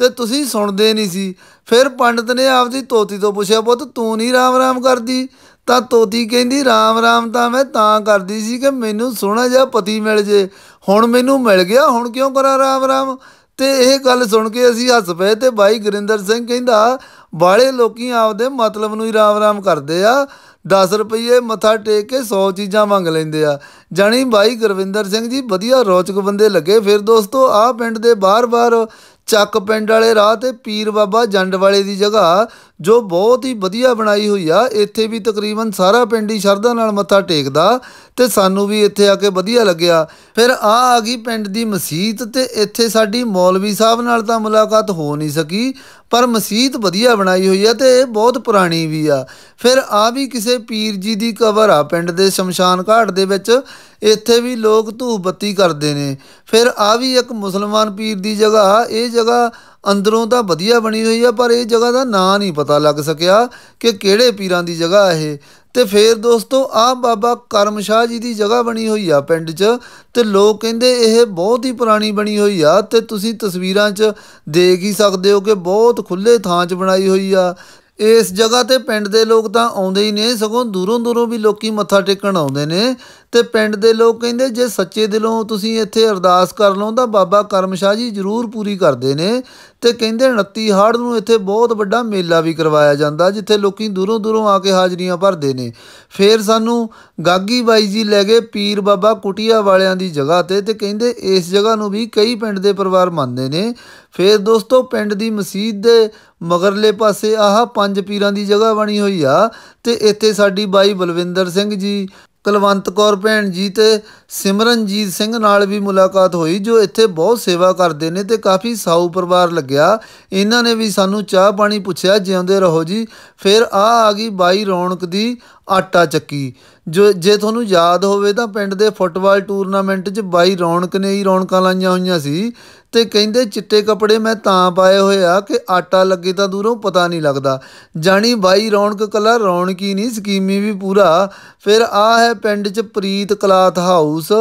ਤੇ ਤੁਸੀਂ ਸੁਣਦੇ ਨਹੀਂ ਸੀ ਫਿਰ ਪੰਡਤ ਨੇ ਆਪਦੀ ਤੋਤੀ ਤੋਂ ਪੁੱਛਿਆ ਪੁੱਤ ਤੂੰ ਨਹੀਂ ਰਾਮ ਰਾਮ ਕਰਦੀ ਤਾਂ ਤੋਤੀ ਕਹਿੰਦੀ ਰਾਮ ਰਾਮ ਤਾਂ ਮੈਂ ਤਾਂ ਕਰਦੀ ਸੀ ਕਿ ਮੈਨੂੰ ਸੋਹਣਾ ਜਿਹਾ ਪਤੀ ਮਿਲ ਜੇ ਹੁਣ ਮੈਨੂੰ ਮਿਲ ਗਿਆ ਹੁਣ ਕਿਉਂ ਕਰਾਂ ਰਾਮ ਰਾਮ ਤੇ ਇਹ ਗੱਲ ਸੁਣ ਕੇ ਅਸੀਂ ਹੱਸ ਪਏ ਤੇ ਬਾਈ ਗੁਰਿੰਦਰ ਸਿੰਘ ਕਹਿੰਦਾ ਬਾਲੇ ਲੋਕੀ ਆਪਦੇ ਮਤਲਬ ਨੂੰ ਹੀ ਰਾਮ ਰਾਮ ਕਰਦੇ ਆ 10 ਰੁਪਏ ਮੱਥਾ ਟੇਕ ਕੇ 100 ਚੀਜ਼ਾਂ ਮੰਗ ਲੈਂਦੇ ਆ ਜਾਨੀ ਭਾਈ ਗੁਰਵਿੰਦਰ ਸਿੰਘ ਜੀ ਵਧੀਆ ਰੌਚਕ ਬੰਦੇ ਲੱਗੇ ਫਿਰ ਦੋਸਤੋ ਆ ਪਿੰਡ ਦੇ ਬਾਰ-ਬਾਰ ਚੱਕ ਪਿੰਡ ਵਾਲੇ ਰਾਹ ਤੇ ਪੀਰ ਬਾਬਾ ਜੰਡ ਵਾਲੇ ਦੀ ਜਗ੍ਹਾ ਜੋ ਬਹੁਤ ਹੀ ਵਧੀਆ ਬਣਾਈ ਹੋਈ ਆ ਇੱਥੇ ਵੀ ਤਕਰੀਬਨ ਸਾਰਾ ਪਿੰਡ ਹੀ ਸ਼ਰਧਾ ਨਾਲ ਮੱਥਾ ਟੇਕਦਾ ਤੇ ਸਾਨੂੰ ਵੀ ਇੱਥੇ ਆ ਕੇ ਵਧੀਆ ਲੱਗਿਆ ਫਿਰ ਆ ਆ ਗਈ ਪਿੰਡ ਦੀ ਮਸਜਿਦ ਤੇ ਇੱਥੇ ਸਾਡੀ ਮੌਲਵੀ ਸਾਹਿਬ ਨਾਲ ਤਾਂ ਮੁਲਾਕਾਤ ਹੋ ਨਹੀਂ ਸਕੀ ਪਰ ਮਸਜਿਦ ਵਧੀਆ ਬਣਾਈ ਹੋਈ ਆ ਤੇ ਇਹ ਬਹੁਤ ਪੁਰਾਣੀ ਵੀ ਆ ਫਿਰ ਆ ਵੀ ਕਿਸੇ ਪੀਰ ਜੀ ਦੀ ਕਬਰ ਆ ਪਿੰਡ ਦੇ ਸ਼ਮਸ਼ਾਨ ਘਾਟ ਦੇ ਵਿੱਚ ਇੱਥੇ ਵੀ ਲੋਕ ਧੂਪ ਬੱਤੀ ਕਰਦੇ ਨੇ ਫਿਰ ਆ ਵੀ ਇੱਕ ਮੁਸਲਮਾਨ ਪੀਰ ਦੀ ਜਗ੍ਹਾ ਇਹ ਜਗ੍ਹਾ ਅੰਦਰੋਂ ਤਾਂ ਵਧੀਆ ਬਣੀ ਹੋਈ ਆ ਪਰ ਇਹ ਜਗ੍ਹਾ ਦਾ ਨਾਂ ਨਹੀਂ ਪਤਾ ਲੱਗ ਸਕਿਆ ਕਿ ਕਿਹੜੇ ਪੀਰਾਂ ਦੀ ਜਗ੍ਹਾ ਇਹ ਤੇ ਫੇਰ ਦੋਸਤੋ ਆ ਬਾਬਾ ਕਰਮ ਸ਼ਾਹ ਜੀ ਦੀ ਜਗ੍ਹਾ ਬਣੀ ਹੋਈ ਆ ਪਿੰਡ 'ਚ ਤੇ ਲੋਕ ਕਹਿੰਦੇ ਇਹ ਬਹੁਤ ਹੀ ਪੁਰਾਣੀ ਬਣੀ ਹੋਈ ਆ ਤੇ ਤੁਸੀਂ ਤਸਵੀਰਾਂ 'ਚ ਦੇਖ ਹੀ ਸਕਦੇ ਹੋ ਕਿ ਬਹੁਤ ਖੁੱਲੇ ਥਾਂ 'ਚ ਬਣਾਈ ਹੋਈ ਆ ਇਸ ਜਗ੍ਹਾ ਤੇ ਪਿੰਡ ਦੇ ਲੋਕ ਤਾਂ ਆਉਂਦੇ ਹੀ ਨਹੀਂ ਸਗੋਂ ਦੂਰੋਂ ਦੂਰੋਂ ਵੀ ਲੋਕੀ ਮੱਥਾ ਟੇਕਣ ਆਉਂਦੇ ਨੇ ਤੇ ਪਿੰਡ ਦੇ ਲੋਕ ਕਹਿੰਦੇ ਜੇ ਸੱਚੇ ਦਿਲੋਂ ਤੁਸੀਂ ਇੱਥੇ ਅਰਦਾਸ ਕਰ ਲਓ ਤਾਂ ਬਾਬਾ ਕਰਮ ਸ਼ਾਹ ਜੀ ਜ਼ਰੂਰ ਪੂਰੀ ਕਰਦੇ ਨੇ ਤੇ ਕਹਿੰਦੇ 29 ਹਾੜ ਨੂੰ ਇੱਥੇ ਬਹੁਤ ਵੱਡਾ ਮੇਲਾ ਵੀ ਕਰਵਾਇਆ ਜਾਂਦਾ ਜਿੱਥੇ ਲੋਕੀ ਦੂਰੋਂ ਦੂਰੋਂ ਆ ਕੇ ਹਾਜ਼ਰੀਆਂ ਭਰਦੇ ਨੇ ਫੇਰ ਸਾਨੂੰ ਗਾਗੀ ਬਾਈ ਜੀ ਲੈ ਗਏ ਪੀਰ ਬਾਬਾ ਕੁਟਿਆ ਵਾਲਿਆਂ ਦੀ ਜਗ੍ਹਾ ਤੇ ਤੇ ਕਹਿੰਦੇ ਇਸ ਜਗ੍ਹਾ ਨੂੰ ਵੀ ਕਈ ਪਿੰਡ ਦੇ ਪਰਿਵਾਰ ਮੰਨਦੇ ਨੇ ਫੇਰ ਦੋਸਤੋ ਪਿੰਡ ਦੀ ਮਸਜਿਦ ਦੇ ਮਗਰਲੇ ਪਾਸੇ ਆਹ ਪੰਜ ਪੀਰਾਂ ਦੀ ਜਗ੍ਹਾ ਬਣੀ ਹੋਈ ਆ ਤੇ ਇੱਥੇ ਸਾਡੀ ਬਾਈ ਬਲਵਿੰਦਰ ਸਿੰਘ ਜੀ ਕਲਵੰਤ ਕੌਰ ਭੈਣ ਜੀ ਤੇ ਸਿਮਰਨਜੀਤ ਸਿੰਘ ਨਾਲ ਵੀ ਮੁਲਾਕਾਤ ਹੋਈ ਜੋ ਇੱਥੇ ਬਹੁਤ ਸੇਵਾ ਕਰਦੇ ਨੇ ਤੇ ਕਾਫੀ ਸਾਊ ਪਰਿਵਾਰ ਲੱਗਿਆ ਇਹਨਾਂ ਨੇ ਵੀ ਸਾਨੂੰ ਚਾਹ ਪਾਣੀ ਪੁੱਛਿਆ ਜਿਉਂਦੇ ਰਹੋ ਜੀ ਫਿਰ ਆ ਆ ਗਈ ਬਾਈ ਰੌਣਕ ਦੀ ਆਟਾ ਚੱਕੀ ਜੋ ਜੇ ਤੁਹਾਨੂੰ ਯਾਦ ਹੋਵੇ ਤਾਂ ਪਿੰਡ ਦੇ ਫੁੱਟਬਾਲ ਟੂਰਨਾਮੈਂਟ 'ਚ ਬਾਈ ਰੌਣਕ ਨੇ ਹੀ ਰੌਣਕਾਂ ਲਾਈਆਂ ਹੋਈਆਂ ਸੀ ਤੇ ਕਹਿੰਦੇ ਚਿੱਟੇ ਕੱਪੜੇ ਮੈਂ ਤਾਂ ਪਾਏ ਹੋਏ ਆ ਕਿ ਆਟਾ ਲੱਗੇ ਤਾਂ ਦੂਰੋਂ ਪਤਾ ਨਹੀਂ ਲੱਗਦਾ ਜਾਣੀ ਬਾਈ ਰੌਣਕ ਕਲਾ ਰੌਣਕ ਹੀ ਨਹੀਂ ਸਕੀਮੀ ਵੀ ਪੂਰਾ ਫਿਰ ਆ ਹੈ ਪਿੰਡ 'ਚ ਪ੍ਰੀਤ ਕਲਾਥ ਹਾਊਸ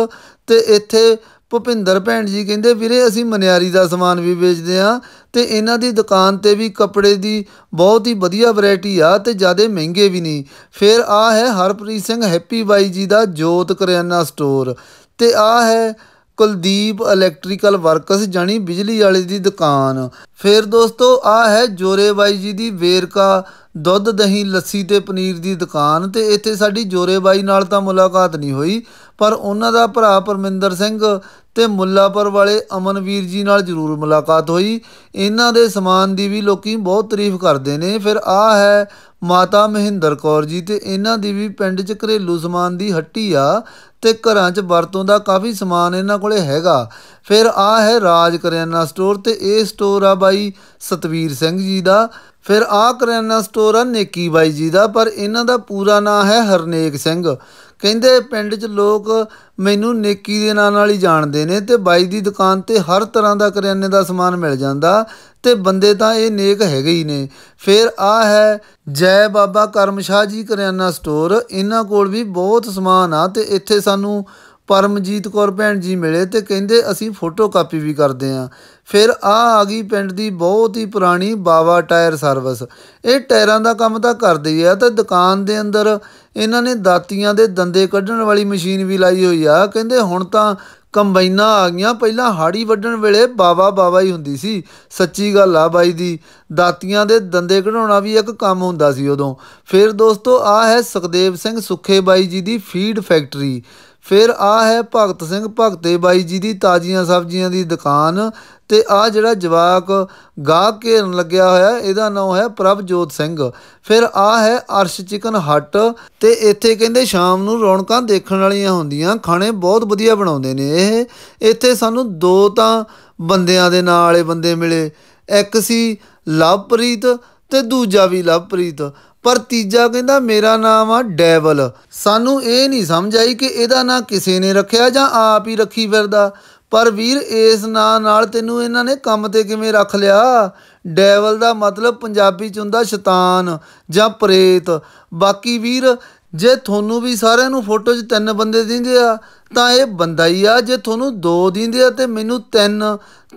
ਤੇ ਇੱਥੇ ਭੁਪਿੰਦਰ ਭੈਣ ਜੀ ਕਹਿੰਦੇ ਵੀਰੇ ਅਸੀਂ ਮਨਿਆਰੀ ਦਾ ਸਮਾਨ ਵੀ ਵੇਚਦੇ ਆ ਤੇ ਇਹਨਾਂ ਦੀ ਦੁਕਾਨ ਤੇ ਵੀ ਕੱਪੜੇ ਦੀ ਬਹੁਤ ਹੀ ਵਧੀਆ ਵੈਰਾਈਟੀ ਆ ਤੇ ਜਿਆਦੇ ਮਹਿੰਗੇ ਵੀ ਨਹੀਂ ਫਿਰ ਆ ਹੈ ਹਰਪ੍ਰੀਤ ਸਿੰਘ ਹੈਪੀ ਬਾਈ ਜੀ ਦਾ ਜੋਤ ਕਰਿਆਨਾ ਸਟੋਰ ਤੇ ਆ ਹੈ ਕੁਲਦੀਪ ਇਲੈਕਟ੍ਰੀਕਲ ਵਰਕਸ ਜਾਨੀ ਬਿਜਲੀ ਵਾਲੇ ਦੀ ਦੁਕਾਨ ਫਿਰ ਦੋਸਤੋ ਆ ਹੈ ਜੋਰੇ ਬਾਈ ਜੀ ਦੀ ਵੇਰਕਾ ਦੁੱਧ ਦਹੀਂ ਲੱਸੀ ਤੇ ਪਨੀਰ ਦੀ ਦੁਕਾਨ ਤੇ ਇੱਥੇ ਸਾਡੀ ਜੋਰੇ ਬਾਈ ਨਾਲ ਤਾਂ ਮੁਲਾਕਾਤ ਨਹੀਂ ਹੋਈ ਪਰ ਉਹਨਾਂ ਦਾ ਭਰਾ ਪਰਮਿੰਦਰ ਸਿੰਘ ਤੇ ਮੁੱਲਾਪੁਰ ਵਾਲੇ ਅਮਨਵੀਰ ਜੀ ਨਾਲ ਜ਼ਰੂਰ ਮੁਲਾਕਾਤ ਹੋਈ ਇਹਨਾਂ ਦੇ ਸਮਾਨ ਦੀ ਵੀ ਲੋਕੀ ਬਹੁਤ ਤਾਰੀਫ ਕਰਦੇ ਨੇ ਫਿਰ ਆ ਹੈ ਮਾਤਾ ਮਹਿੰਦਰ ਕੌਰ ਜੀ ਤੇ ਇਹਨਾਂ ਦੀ ਵੀ ਪਿੰਡ 'ਚ ਘਰੇਲੂ ਸਮਾਨ ਦੀ ਹੱਟੀ ਆ ਤੇ ਘਰਾਂ 'ਚ ਵਰਤੋਂ ਦਾ ਕਾਫੀ ਸਮਾਨ ਇਹਨਾਂ ਕੋਲੇ ਹੈਗਾ ਫਿਰ ਆ ਹੈ ਰਾਜ ਕਰਿਆਨਾ ਸਟੋਰ ਤੇ ਇਹ ਸਟੋਰ ਆ ਬਾਈ ਸਤਵੀਰ ਸਿੰਘ ਜੀ ਦਾ ਫਿਰ ਆ ਕਰਿਆਨਾ ਸਟੋਰ ਆ ਨੇਕੀ ਬਾਈ ਜੀ ਦਾ ਪਰ ਇਹਨਾਂ ਦਾ ਪੂਰਾ ਨਾਂ ਹੈ ਹਰਨੇਕ ਸਿੰਘ ਕਹਿੰਦੇ ਪਿੰਡ 'ਚ ਲੋਕ ਮੈਨੂੰ ਨੇਕੀ ਦੇ ਨਾਂ ਨਾਲ ਹੀ ਜਾਣਦੇ ਨੇ ਤੇ ਬਾਈ ਦੀ ਦੁਕਾਨ ਤੇ ਹਰ ਤਰ੍ਹਾਂ ਦਾ ਕਰਿਆਨੇ ਦਾ ਸਮਾਨ ਮਿਲ ਜਾਂਦਾ ਤੇ ਬੰਦੇ ਤਾਂ ਇਹ ਨੇਕ ਹੈਗੇ ਹੀ ਨੇ ਫਿਰ ਆ ਹੈ ਜੈ ਬਾਬਾ ਕਰਮਸ਼ਾਹ ਜੀ ਕਰਿਆਨਾ ਸਟੋਰ ਇਹਨਾਂ ਕੋਲ ਵੀ ਬਹੁਤ ਸਮਾਨ ਆ ਤੇ ਇੱਥੇ ਸਾਨੂੰ ਪਰਮਜੀਤ ਕੌਰ ਭੈਣ ਜੀ ਮਿਲੇ ਤੇ ਕਹਿੰਦੇ ਅਸੀਂ ਫੋਟੋ ਕਾਪੀ ਵੀ ਕਰਦੇ ਆਂ ਫਿਰ ਆ ਆ ਗਈ ਪਿੰਡ ਦੀ ਬਹੁਤ ਹੀ ਪੁਰਾਣੀ ਬਾਵਾ ਟਾਇਰ ਸਰਵਿਸ ਇਹ ਟਾਇਰਾਂ ਦਾ ਕੰਮ ਤਾਂ ਕਰਦੀ ਆ ਤੇ ਦੁਕਾਨ ਦੇ ਅੰਦਰ ਇਹਨਾਂ ਨੇ ਦਾਤੀਆਂ ਦੇ ਦੰਦੇ ਕੱਢਣ ਵਾਲੀ ਮਸ਼ੀਨ ਵੀ ਲਾਈ ਹੋਈ ਆ ਕਹਿੰਦੇ ਹੁਣ ਤਾਂ ਕੰਬਾਈਨਾਂ ਆ ਗਈਆਂ ਪਹਿਲਾਂ ਹਾੜੀ ਵੱਢਣ ਵੇਲੇ ਬਾਵਾ ਬਾਵਾ ਹੀ ਹੁੰਦੀ ਸੀ ਸੱਚੀ ਗੱਲ ਆ ਬਾਈ ਦੀ ਦਾਤੀਆਂ ਦੇ ਦੰਦੇ ਕਢਾਉਣਾ ਵੀ ਇੱਕ ਕੰਮ ਹੁੰਦਾ ਸੀ ਉਦੋਂ ਫਿਰ ਦੋਸਤੋ ਆ ਹੈ ਸੁਖਦੇਵ ਸਿੰਘ ਸੁਖੇ ਬਾਈ ਜੀ ਦੀ ਫੀਡ ਫੈਕਟਰੀ ਫਿਰ ਆ ਹੈ ਭਗਤ ਸਿੰਘ ਭਗਤੇ ਬਾਈ ਜੀ ਦੀ ਤਾਜ਼ੀਆਂ ਸਬਜ਼ੀਆਂ ਦੀ ਦੁਕਾਨ ਤੇ ਆ ਜਿਹੜਾ ਜਵਾਕ ਗਾਹ ਘੇਰਨ ਲੱਗਿਆ ਹੋਇਆ ਇਹਦਾ ਨਾਮ ਹੈ ਪ੍ਰਭਜੋਤ ਸਿੰਘ ਫਿਰ ਆ ਹੈ ਅਰਸ਼ ਚਿਕਨ ਹੱਟ ਤੇ ਇੱਥੇ ਕਹਿੰਦੇ ਸ਼ਾਮ ਨੂੰ ਰੌਣਕਾਂ ਦੇਖਣ ਵਾਲੀਆਂ ਹੁੰਦੀਆਂ ਖਾਣੇ ਬਹੁਤ ਵਧੀਆ ਬਣਾਉਂਦੇ ਨੇ ਇਹ ਇੱਥੇ ਸਾਨੂੰ ਦੋ ਤਾਂ ਬੰਦਿਆਂ ਦੇ ਨਾਲ ਵਾਲੇ ਬੰਦੇ ਮਿਲੇ ਇੱਕ ਸੀ ਲਵਪ੍ਰੀਤ ਤੇ ਦੂਜਾ ਵੀ ਲਵਪ੍ਰੀਤ ਪਰ ਤੀਜਾ ਕਹਿੰਦਾ ਮੇਰਾ ਨਾਮ ਆ ਡੈਵਲ ਸਾਨੂੰ ਇਹ ਨਹੀਂ ਸਮਝ ਆਈ ਕਿ ਇਹਦਾ ਨਾਂ ਕਿਸੇ ਨੇ ਰੱਖਿਆ ਜਾਂ ਆਪ ਹੀ ਰੱਖੀ ਫਿਰਦਾ ਪਰ ਵੀਰ ਇਸ ਨਾਂ ਨਾਲ ਤੈਨੂੰ ਇਹਨਾਂ ਨੇ ਕੰਮ ਤੇ ਕਿਵੇਂ ਰੱਖ ਲਿਆ ਡੈਵਲ ਦਾ ਮਤਲਬ ਪੰਜਾਬੀ ਚ ਹੁੰਦਾ ਸ਼ੈਤਾਨ ਜਾਂ ਪ੍ਰੇਤ ਬਾਕੀ ਵੀਰ ਜੇ ਤੁਹਾਨੂੰ ਵੀ ਸਾਰਿਆਂ ਨੂੰ ਫੋਟੋ 'ਚ ਤਿੰਨ ਬੰਦੇ ਦਿੰਦੇ ਆ ਤਾਂ ਇਹ ਬੰਦਾ ਹੀ ਆ ਜੇ ਤੁਹਾਨੂੰ ਦੋ ਦਿੰਦੇ ਆ ਤੇ ਮੈਨੂੰ ਤਿੰਨ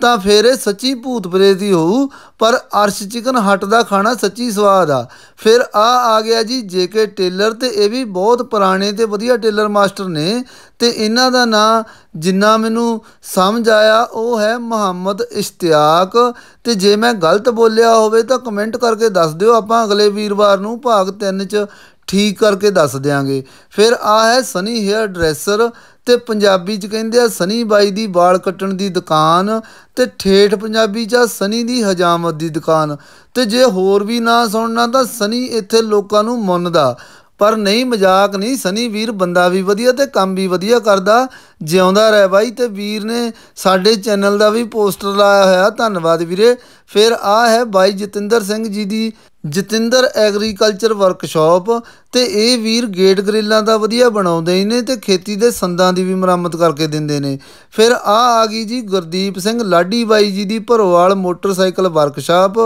ਤਾਂ ਫੇਰ ਇਹ ਸੱਚੀ ਭੂਤ ਪ੍ਰੇਤ ਹੋਊ ਪਰ ਅਰਸ਼ ਚਿਕਨ ਹਟ ਦਾ ਖਾਣਾ ਸੱਚੀ ਸਵਾਦ ਆ ਫਿਰ ਆ ਆ ਗਿਆ ਜੀ ਜੇਕੇ ਟੇਲਰ ਤੇ ਇਹ ਵੀ ਬਹੁਤ ਪੁਰਾਣੇ ਤੇ ਵਧੀਆ ਟੇਲਰ ਮਾਸਟਰ ਨੇ ਤੇ ਇਹਨਾਂ ਦਾ ਨਾਂ ਜਿੰਨਾ ਮੈਨੂੰ ਸਮਝ ਆਇਆ ਉਹ ਹੈ ਮੁਹੰਮਦ ਇਸ਼ਤਿਆਕ ਤੇ ਜੇ ਮੈਂ ਗਲਤ ਬੋਲਿਆ ਹੋਵੇ ਤਾਂ ਕਮੈਂਟ ਕਰਕੇ ਦੱਸ ਦਿਓ ਆਪਾਂ ਅਗਲੇ ਵੀਰਵਾਰ ਨੂੰ ਭਾਗ 3 ਚ ਠੀਕ ਕਰਕੇ ਦੱਸ ਦਿਆਂਗੇ ਫਿਰ ਆ ਹੈ ਸਨੀ ਹੇਅਰ ਡਰੈਸਰ ਤੇ ਪੰਜਾਬੀ ਚ ਕਹਿੰਦੇ ਆ ਸਨੀ ਬਾਈ ਦੀ ਵਾਲ ਕੱਟਣ ਦੀ ਦੁਕਾਨ ਤੇ ਠੇਠ ਪੰਜਾਬੀ ਚ ਸਨੀ ਦੀ ਹਜਾਮਤ ਦੀ ਦੁਕਾਨ ਤੇ ਜੇ ਹੋਰ ਵੀ ਨਾ ਸੁਣਨਾ ਤਾਂ ਸਨੀ ਇੱਥੇ ਲੋਕਾਂ ਨੂੰ ਮੰਨਦਾ ਪਰ ਨਹੀਂ ਮਜ਼ਾਕ ਨਹੀਂ ਸਨੀ ਵੀਰ ਬੰਦਾ ਵੀ ਵਧੀਆ ਤੇ ਕੰਮ ਵੀ ਵਧੀਆ ਕਰਦਾ ਜਿਉਂਦਾ ਰਹਿ ਬਾਈ ਤੇ ਵੀਰ ਨੇ ਸਾਡੇ ਚੈਨਲ ਦਾ ਵੀ ਪੋਸਟਰ ਲਾਇਆ ਹੋਇਆ ਧੰਨਵਾਦ ਵੀਰੇ ਫਿਰ ਆ ਹੈ ਬਾਈ ਜਤਿੰਦਰ ਸਿੰਘ ਜੀ ਦੀ ਜਤਿੰਦਰ ਐਗਰੀਕਲਚਰ ਵਰਕਸ਼ਾਪ ਤੇ ਇਹ ਵੀਰ ਗੇਟ ਗ੍ਰਿਲਾਂ ਦਾ ਵਧੀਆ ਬਣਾਉਂਦੇ ਨੇ ਤੇ ਖੇਤੀ ਦੇ ਸੰਦਾਂ ਦੀ ਵੀ ਮੁਰੰਮਤ ਕਰਕੇ ਦਿੰਦੇ ਨੇ ਫਿਰ ਆ ਆ ਗਈ ਜੀ ਗੁਰਦੀਪ ਸਿੰਘ ਲਾਡੀ ਬਾਈ ਜੀ ਦੀ ਭਰੋਵਾਲ ਮੋਟਰਸਾਈਕਲ ਵਰਕਸ਼ਾਪ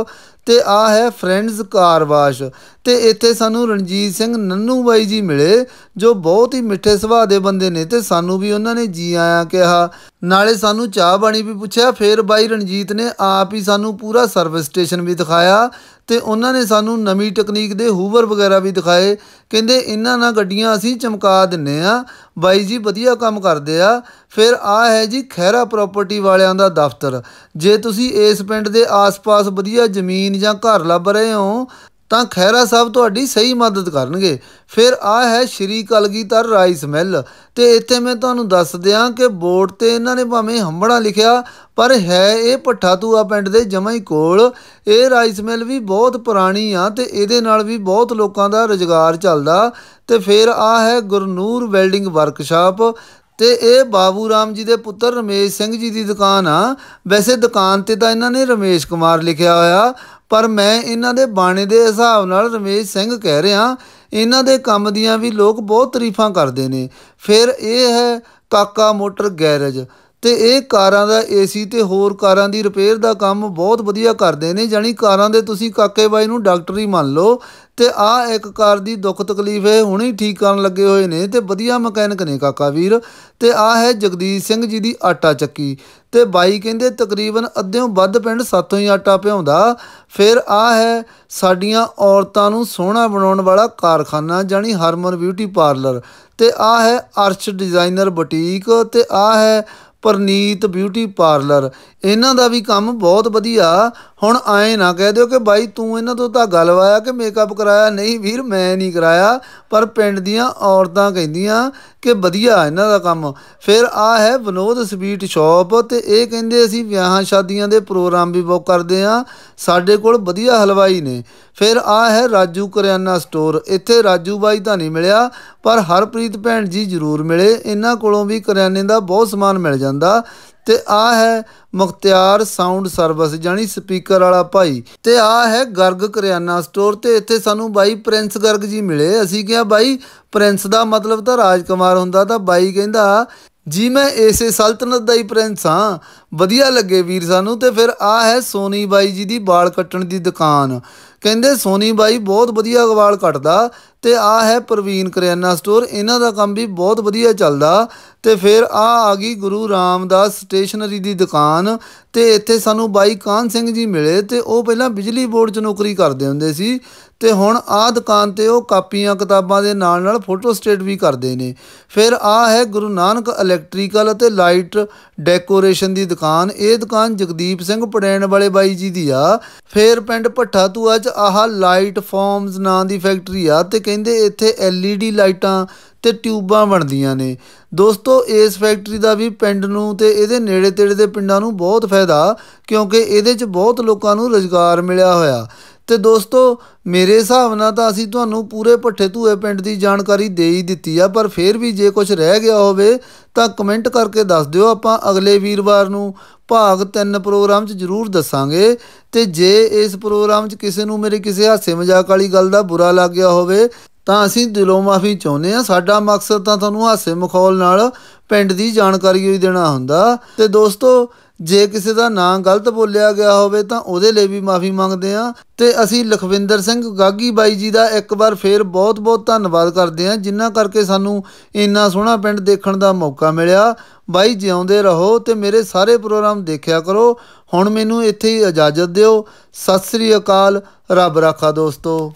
ਤੇ ਆ ਹੈ ਫਰੈਂਡਸ ਕਾਰ ਵਾਸ਼ ਤੇ ਇੱਥੇ ਸਾਨੂੰ ਰਣਜੀਤ ਸਿੰਘ ਨੰਨੂ ਬਾਈ ਜੀ ਮਿਲੇ ਜੋ ਬਹੁਤ ਹੀ ਮਿੱਠੇ ਸੁਭਾਅ ਦੇ ਬੰਦੇ ਨੇ ਤੇ ਸਾਨੂੰ ਵੀ ਉਹਨਾਂ ਨੇ ਜੀ ਆਇਆਂ ਕਿਹਾ ਨਾਲੇ ਸਾਨੂੰ ਚਾਹ ਬਾਣੀ ਵੀ ਪੁੱਛਿਆ ਫੇਰ ਬਾਈ ਰਣਜੀਤ ਨੇ ਆਪ ਹੀ ਸਾਨੂੰ ਪੂਰਾ ਸਰਵਿਸ ਸਟੇਸ਼ਨ ਵੀ ਦਿਖਾਇਆ ਤੇ ਉਹਨਾਂ ਨੇ ਸਾਨੂੰ ਨਵੀਂ ਟੈਕਨੀਕ ਦੇ ਹੂਵਰ ਵਗੈਰਾ ਵੀ ਦਿਖਾਏ ਕਹਿੰਦੇ ਇਹਨਾਂ ਨਾਲ ਗੱਡੀਆਂ ਅਸੀਂ ਚਮਕਾ ਦਿੰਨੇ ਆ ਬਾਈ ਜੀ ਵਧੀਆ ਕੰਮ ਕਰਦੇ ਆ ਫਿਰ ਆ ਹੈ ਜੀ ਖੈਰਾ ਪ੍ਰਾਪਰਟੀ ਵਾਲਿਆਂ ਦਾ ਦਫ਼ਤਰ ਜੇ ਤੁਸੀਂ ਇਸ ਪਿੰਡ ਦੇ ਆਸ-ਪਾਸ ਵਧੀਆ ਜ਼ਮੀਨ ਜਾਂ ਘਰ ਲੱਭ ਰਹੇ ਹੋ ਤਾਂ ਖੈਰਾ ਸਾਹਿਬ ਤੁਹਾਡੀ ਸਹੀ ਮਦਦ ਕਰਨਗੇ ਫਿਰ ਆ ਹੈ ਸ਼੍ਰੀ ਕਲਗੀਧਰ ਰਾਈਸ ਮਿਲ ਤੇ ਇੱਥੇ ਮੈਂ ਤੁਹਾਨੂੰ ਦੱਸ ਦਿਆਂ ਕਿ ਬੋਰਡ ਤੇ ਇਹਨਾਂ ਨੇ ਭਾਵੇਂ ਹੰਬੜਾ ਲਿਖਿਆ ਪਰ ਹੈ ਇਹ ਪੱਠਾਤੂਆ ਪਿੰਡ ਦੇ ਜਮਾ ਹੀ ਕੋਲ ਇਹ ਰਾਈਸ ਮਿਲ ਵੀ ਬਹੁਤ ਪੁਰਾਣੀ ਆ ਤੇ ਇਹਦੇ ਨਾਲ ਵੀ ਬਹੁਤ ਲੋਕਾਂ ਦਾ ਰੋਜ਼ਗਾਰ ਚੱਲਦਾ ਤੇ ਫਿਰ ਆ ਹੈ ਗੁਰਨੂਰ ਵੈਲਡਿੰਗ ਵਰਕਸ਼ਾਪ ਤੇ ਇਹ ਬਾਬੂ ਰਾਮ ਜੀ ਦੇ ਪੁੱਤਰ ਰਮੇਸ਼ ਸਿੰਘ ਜੀ ਦੀ ਦੁਕਾਨ ਆ ਵੈਸੇ ਦੁਕਾਨ ਤੇ ਤਾਂ ਇਹਨਾਂ ਨੇ ਰਮੇਸ਼ ਕੁਮਾਰ ਲਿਖਿਆ ਹੋਇਆ ਪਰ ਮੈਂ ਇਹਨਾਂ ਦੇ ਬਾਣੇ ਦੇ ਹਿਸਾਬ ਨਾਲ ਰਮੇਸ਼ ਸਿੰਘ ਕਹਿ ਰਿਹਾ ਇਹਨਾਂ ਦੇ ਕੰਮ ਦੀਆਂ ਵੀ ਲੋਕ ਬਹੁਤ ਤਾਰੀਫਾਂ ਕਰਦੇ ਨੇ ਫਿਰ ਇਹ ਹੈ ਕਾਕਾ ਮੋਟਰ ਗੈਰੇਜ ਤੇ ਇਹ ਕਾਰਾਂ ਦਾ ਏਸੀ ਤੇ ਹੋਰ ਕਾਰਾਂ ਦੀ ਰਿਪੇਅਰ ਦਾ ਕੰਮ ਬਹੁਤ ਵਧੀਆ ਕਰਦੇ ਨੇ ਜਾਨੀ ਕਾਰਾਂ ਦੇ ਤੁਸੀਂ ਕਾਕੇ ਬਾਈ ਨੂੰ ਡਾਕਟਰ ਹੀ ਮੰਨ ਲਓ ਤੇ ਆ ਇੱਕ ਕਾਰ ਦੀ ਦੁੱਖ ਤਕਲੀਫ ਹੈ ਹੁਣੇ ਠੀਕ ਕਰਨ ਲੱਗੇ ਹੋਏ ਨੇ ਤੇ ਵਧੀਆ ਮਕੈਨਿਕ ਨੇ ਕਾਕਾ ਵੀਰ ਤੇ ਆ ਹੈ ਜਗਦੀਸ਼ ਸਿੰਘ ਜੀ ਦੀ ਆਟਾ ਚੱਕੀ ਤੇ ਬਾਈ ਕਹਿੰਦੇ ਤਕਰੀਬਨ ਅੱਧਿਓਂ ਵੱਧ ਪਿੰਡ ਸਾਤੋਂ ਹੀ ਆਟਾ ਭਿਉਂਦਾ ਫਿਰ ਆ ਹੈ ਸਾਡੀਆਂ ਔਰਤਾਂ ਨੂੰ ਸੋਹਣਾ ਬਣਾਉਣ ਵਾਲਾ ਕਾਰਖਾਨਾ ਜਾਨੀ ਹਰਮਨ ਬਿਊਟੀ ਪਾਰਲਰ ਤੇ ਆ ਹੈ ਅਰਸ਼ ਡਿਜ਼ਾਈਨਰ ਬੁਟੀਕ ਤੇ ਆ ਹੈ ਪਰਨੀਤ ਬਿਊਟੀ ਪਾਰਲਰ ਇਹਨਾਂ ਦਾ ਵੀ ਕੰਮ ਬਹੁਤ ਵਧੀਆ ਹੁਣ ਆਏ ਨਾ ਕਹਿ ਦਿਓ ਕਿ ਬਾਈ ਤੂੰ ਇਹਨਾਂ ਤੋਂ ਤਾਂ ਗੱਲ ਵਾਇਆ ਕਿ ਮੇਕਅਪ ਕਰਾਇਆ ਨਹੀਂ ਵੀਰ ਮੈਂ ਨਹੀਂ ਕਰਾਇਆ ਪਰ ਪਿੰਡ ਦੀਆਂ ਔਰਤਾਂ ਕਹਿੰਦੀਆਂ ਕਿ ਵਧੀਆ ਇਹਨਾਂ ਦਾ ਕੰਮ ਫਿਰ ਆ ਹੈ ਵਿਨੋਦ ਸਵੀਟ ਸ਼ਾਪ ਤੇ ਇਹ ਕਹਿੰਦੇ ਅਸੀਂ ਵਿਆਹਾਂ ਸ਼ਾਦੀਆਂ ਦੇ ਪ੍ਰੋਗਰਾਮ ਵੀ ਬੁੱਕ ਕਰਦੇ ਆ ਸਾਡੇ ਕੋਲ ਵਧੀਆ ਹਲਵਾਈ ਨੇ ਫਿਰ ਆ ਹੈ ਰਾਜੂ ਕਰਿਆਨਾ ਸਟੋਰ ਇੱਥੇ ਰਾਜੂ ਬਾਈ ਤਾਂ ਨਹੀਂ ਮਿਲਿਆ ਪਰ ਹਰਪ੍ਰੀਤ ਭੈਣ ਜੀ ਜ਼ਰੂਰ ਮਿਲੇ ਇਹਨਾਂ ਕੋਲੋਂ ਵੀ ਕਰਿਆਨੇ ਦਾ ਬਹੁਤ ਸਮਾਨ ਮਿਲ ਜਾਂਦਾ ਤੇ ਆ ਹੈ ਮੁਖਤਿਆਰ ਸਾਊਂਡ ਸਰਵਿਸ ਜਾਨੀ ਸਪੀਕਰ ਵਾਲਾ ਭਾਈ ਤੇ ਆ ਹੈ ਗਰਗ ਕਰਿਆਨਾ ਸਟੋਰ ਤੇ ਇੱਥੇ ਸਾਨੂੰ ਬਾਈ ਪ੍ਰਿੰਸ ਗਰਗ ਜੀ ਮਿਲੇ ਅਸੀਂ ਕਿਹਾ ਬਾਈ ਪ੍ਰਿੰਸ ਦਾ ਮਤਲਬ ਤਾਂ ਰਾਜਕੁਮਾਰ ਹੁੰਦਾ ਤਾਂ ਬਾਈ ਕਹਿੰਦਾ ਜੀ ਮੈਂ ਇਸੇ ਸਲਤਨਤ ਦਾ ਹੀ ਪ੍ਰਿੰਸ ਹਾਂ ਵਧੀਆ ਲੱਗੇ ਵੀਰ ਸਾਨੂੰ ਤੇ ਫਿਰ ਆ ਹੈ ਸੋਨੀ ਬਾਈ ਜੀ ਦੀ ਵਾਲ ਕੱਟਣ ਦੀ ਦੁਕਾਨ ਕਹਿੰਦੇ ਸੋਨੀ ਬਾਈ ਬਹੁਤ ਵਧੀਆ ਗਵਾਲ ਕੱਟਦਾ ਤੇ ਆ ਹੈ ਪ੍ਰਵੀਨ ਕਰਿਆਨਾ ਸਟੋਰ ਇਹਨਾਂ ਦਾ ਕੰਮ ਵੀ ਬਹੁਤ ਵਧੀਆ ਚੱਲਦਾ ਤੇ ਫਿਰ ਆ ਆ ਗਈ ਗੁਰੂ ਰਾਮਦਾਸ ਸਟੇਸ਼ਨਰੀ ਦੀ ਦੁਕਾਨ ਤੇ ਇੱਥੇ ਸਾਨੂੰ ਬਾਈ ਕਾਨ ਸਿੰਘ ਜੀ ਮਿਲੇ ਤੇ ਉਹ ਪਹਿਲਾਂ ਬਿਜਲੀ ਬੋਰਡ 'ਚ ਨੌਕਰੀ ਕਰਦੇ ਹੁੰਦੇ ਸੀ ਤੇ ਹੁਣ ਆ ਦੁਕਾਨ ਤੇ ਉਹ ਕਾਪੀਆਂ ਕਿਤਾਬਾਂ ਦੇ ਨਾਲ ਨਾਲ ਫੋਟੋ ਸਟੇਟ ਵੀ ਕਰਦੇ ਨੇ ਫਿਰ ਆ ਹੈ ਗੁਰੂ ਨਾਨਕ ਇਲੈਕਟ੍ਰੀਕਲ ਅਤੇ ਲਾਈਟ ਡੈਕੋਰੇਸ਼ਨ ਦੀ ਦੁਕਾਨ ਇਹ ਦੁਕਾਨ ਜਗਦੀਪ ਸਿੰਘ ਪੜੈਣ ਵਾਲੇ ਬਾਈ ਜੀ ਦੀ ਆ ਫਿਰ ਪਿੰਡ ਭੱਠਾ ਤੂਆ 'ਚ ਆਹ ਲਾਈਟ ਫਾਰਮਸ ਨਾਂ ਦੀ ਫੈਕਟਰੀ ਆ ਤੇ ਕਹਿੰਦੇ ਇੱਥੇ ਐਲਈਡੀ ਲਾਈਟਾਂ ਤੇ ਟਿਊਬਾਂ ਬਣਦੀਆਂ ਨੇ ਦੋਸਤੋ ਇਸ ਫੈਕਟਰੀ ਦਾ ਵੀ ਪਿੰਡ ਨੂੰ ਤੇ ਇਹਦੇ ਨੇੜੇ ਤੇੜੇ ਦੇ ਪਿੰਡਾਂ ਨੂੰ ਬਹੁਤ ਫਾਇਦਾ ਕਿਉਂਕਿ ਇਹਦੇ 'ਚ ਬਹੁਤ ਲੋਕਾਂ ਨੂੰ ਰੋਜ਼ਗਾਰ ਮਿਲਿਆ ਹੋਇਆ ਤੇ ਦੋਸਤੋ ਮੇਰੇ ਹਿਸਾਬ ਨਾਲ ਤਾਂ ਅਸੀਂ ਤੁਹਾਨੂੰ ਪੂਰੇ ਪੱਠੇ ਧੂਏ ਪਿੰਡ ਦੀ ਜਾਣਕਾਰੀ ਦੇ ਹੀ ਦਿੱਤੀ ਆ ਪਰ ਫਿਰ ਵੀ ਜੇ ਕੁਝ ਰਹਿ ਗਿਆ ਹੋਵੇ ਤਾਂ ਕਮੈਂਟ ਕਰਕੇ ਦੱਸ ਦਿਓ ਆਪਾਂ ਅਗਲੇ ਵੀਰਵਾਰ ਨੂੰ ਭਾਗ 3 ਪ੍ਰੋਗਰਾਮ 'ਚ ਜ਼ਰੂਰ ਦੱਸਾਂਗੇ ਤੇ ਜੇ ਇਸ ਪ੍ਰੋਗਰਾਮ 'ਚ ਕਿਸੇ ਨੂੰ ਮੇਰੇ ਕਿਸੇ ਹਾਸੇ ਮਜ਼ਾਕ ਵਾਲੀ ਗੱਲ ਦਾ ਬੁਰਾ ਲੱਗ ਗਿਆ ਹੋਵੇ ਤਾਂ ਅਸੀਂ ਦਿਲੋਂ ਮਾਫੀ ਚਾਹੁੰਦੇ ਆ ਸਾਡਾ ਮਕਸਦ ਤਾਂ ਤੁਹਾਨੂੰ ਹਾਸੇ ਮਖੌਲ ਨਾਲ ਪਿੰਡ ਦੀ ਜਾਣਕਾਰੀ ਹੀ ਦੇਣਾ ਹੁੰਦਾ ਤੇ ਦੋਸਤੋ ਜੇ ਕਿਸੇ ਦਾ ਨਾਂ ਗਲਤ ਬੋਲਿਆ ਗਿਆ ਹੋਵੇ ਤਾਂ ਉਹਦੇ ਲਈ ਵੀ ਮਾਫੀ ਮੰਗਦੇ ਆ ਤੇ ਅਸੀਂ ਲਖਵਿੰਦਰ ਸਿੰਘ ਗਾਗੀ ਬਾਈ ਜੀ ਦਾ ਇੱਕ ਵਾਰ ਫੇਰ ਬਹੁਤ-ਬਹੁਤ ਧੰਨਵਾਦ ਕਰਦੇ ਆ ਜਿਨ੍ਹਾਂ ਕਰਕੇ ਸਾਨੂੰ ਇੰਨਾ ਸੋਹਣਾ ਪਿੰਡ ਦੇਖਣ ਦਾ ਮੌਕਾ ਮਿਲਿਆ ਬਾਈ ਜਿਉਂਦੇ ਰਹੋ ਤੇ ਮੇਰੇ ਸਾਰੇ ਪ੍ਰੋਗਰਾਮ ਦੇਖਿਆ ਕਰੋ ਹੁਣ ਮੈਨੂੰ ਇੱਥੇ ਹੀ ਇਜਾਜ਼ਤ ਦਿਓ ਸਤਿ ਸ੍ਰੀ ਅਕਾਲ ਰੱਬ ਰੱਖਾ ਦੋਸਤੋ